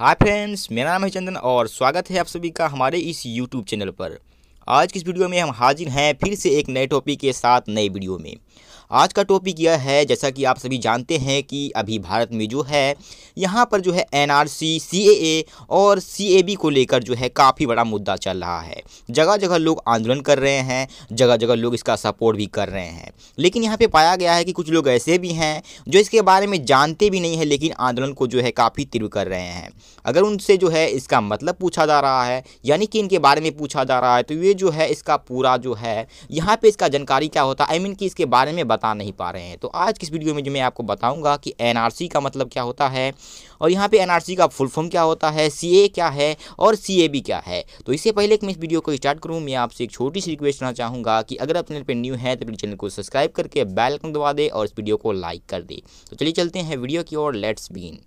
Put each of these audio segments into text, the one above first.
hi friends मेरा नाम है चंदन और स्वागत है आप सभी का हमारे इस यूट्यूब चैनल पर आज की इस वीडियो में हम हाजिर हैं फिर से एक नए टॉपिक के साथ नए वीडियो में आज का टॉपिक यह है जैसा कि आप सभी जानते हैं कि अभी भारत में जो है यहाँ पर जो है एनआरसी सीएए और सीएबी को लेकर जो है काफ़ी बड़ा मुद्दा चल रहा है जगह जगह लोग आंदोलन कर रहे हैं जगह जगह लोग इसका सपोर्ट भी कर रहे हैं लेकिन यहाँ पर पाया गया है कि कुछ लोग ऐसे भी हैं जो इसके बारे में जानते भी नहीं है लेकिन आंदोलन को जो है काफ़ी तीव्र कर रहे हैं अगर उनसे जो है इसका मतलब पूछा जा रहा है यानी कि इनके बारे में पूछा जा रहा है तो ये जो है इसका पूरा जो है यहाँ पर इसका जानकारी क्या होता है आई मीन कि इसके बारे में बता नहीं पा रहे हैं तो आज किस वीडियो में जो मैं आपको बताऊंगा कि एन का मतलब क्या होता है और यहाँ पे एन का फुल फॉर्म क्या होता है सी क्या है और सी क्या है तो इससे पहले कि मैं इस वीडियो को स्टार्ट करूँ मैं आपसे एक छोटी सी रिक्वेस्ट करना चाहूँगा कि अगर आप चैनल पर न्यू है तो अपने चैनल को सब्सक्राइब करके बेलकन दबा दे और इस वीडियो को लाइक कर दे तो चलिए चलते हैं वीडियो की ओर लेट्स बीन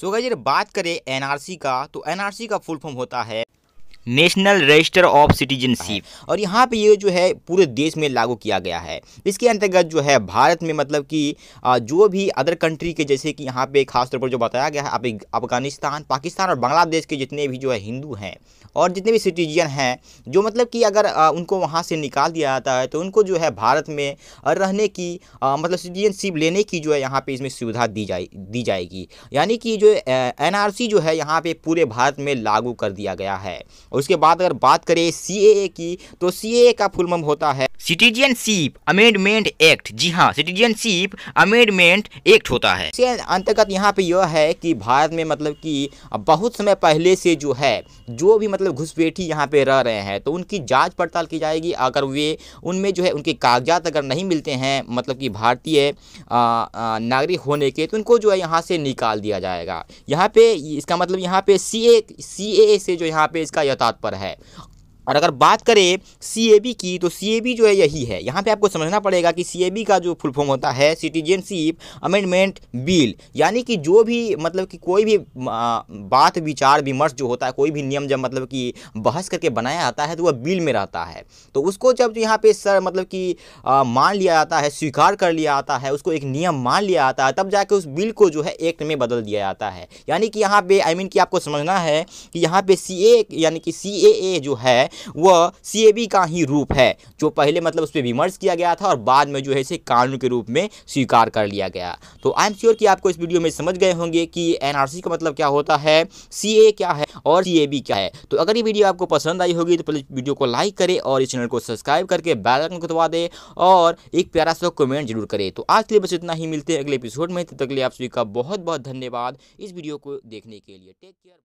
सो अगर बात करें एनआरसी का तो एनआरसी का फुल फॉर्म होता है नेशनल रजिस्टर ऑफ सिटीजनशिप और यहाँ पे ये जो है पूरे देश में लागू किया गया है इसके अंतर्गत जो है भारत में मतलब कि जो भी अदर कंट्री के जैसे कि यहाँ पे खासतौर पर जो बताया गया है आप अफगानिस्तान पाकिस्तान और बांग्लादेश के जितने भी जो है हिंदू हैं और जितने भी सिटीजन हैं जो मतलब कि अगर उनको वहाँ से निकाल दिया जाता है तो उनको जो है भारत में रहने की मतलब सिटीजनशिप लेने की जो है यहाँ पर इसमें सुविधा दी जाए दी जाएगी यानी कि जो एन जो है यहाँ पर पूरे भारत में लागू कर दिया गया है और उसके बाद अगर बात करें सी की तो सी का फुल फुलम होता है सिटीजनशिप अमेंडमेंट एक्ट जी हाँ सिटीजनशिप अमेंडमेंट एक्ट होता है इसके अंतर्गत यहाँ पे यह है कि भारत में मतलब कि बहुत समय पहले से जो है जो भी मतलब घुसपैठी यहाँ पे रह रहे हैं तो उनकी जांच पड़ताल की जाएगी अगर वे उनमें जो है उनके कागजात अगर नहीं मिलते हैं मतलब कि भारतीय नागरिक होने के तो उनको जो है यहाँ से निकाल दिया जाएगा यहाँ पे इसका मतलब यहाँ पे सी ए से जो यहाँ पे इसका यह तात्पर्य है और अगर बात करें सी की तो सी जो है यही है यहाँ पे आपको समझना पड़ेगा कि सी का जो फुल फॉर्म होता है सिटीजनशिप अमेंडमेंट बिल यानी कि जो भी मतलब कि कोई भी बात विचार विमर्श जो होता है कोई भी नियम जब मतलब कि बहस करके बनाया जाता है तो वह बिल में रहता है तो उसको जब यहाँ पे सर मतलब कि मान लिया जाता है स्वीकार कर लिया जाता है उसको एक नियम मान लिया जाता है तब जाके उस बिल को जो है एक्ट में बदल दिया जाता है यानी कि यहाँ पे आई I मीन mean कि आपको समझना है कि यहाँ पे सी यानी कि सी जो है वह सी का ही रूप है जो पहले मतलब उस पर विमर्श किया गया था और बाद में जो है इसे कानून के रूप में स्वीकार कर लिया गया तो आई एम श्योर कि आपको इस वीडियो में समझ गए होंगे कि एन का मतलब क्या होता है सी क्या है और सी क्या है तो अगर ये वीडियो आपको पसंद आई होगी तो प्लीज़ वीडियो को लाइक करें और इस चैनल को सब्सक्राइब करके बैलकन को दबा दें और एक प्यारा सा कमेंट जरूर करें तो आज के लिए बस इतना ही मिलते हैं अगले एपिसोड में तब तक लिए आप सभी का बहुत बहुत धन्यवाद इस वीडियो को देखने के लिए टेक केयर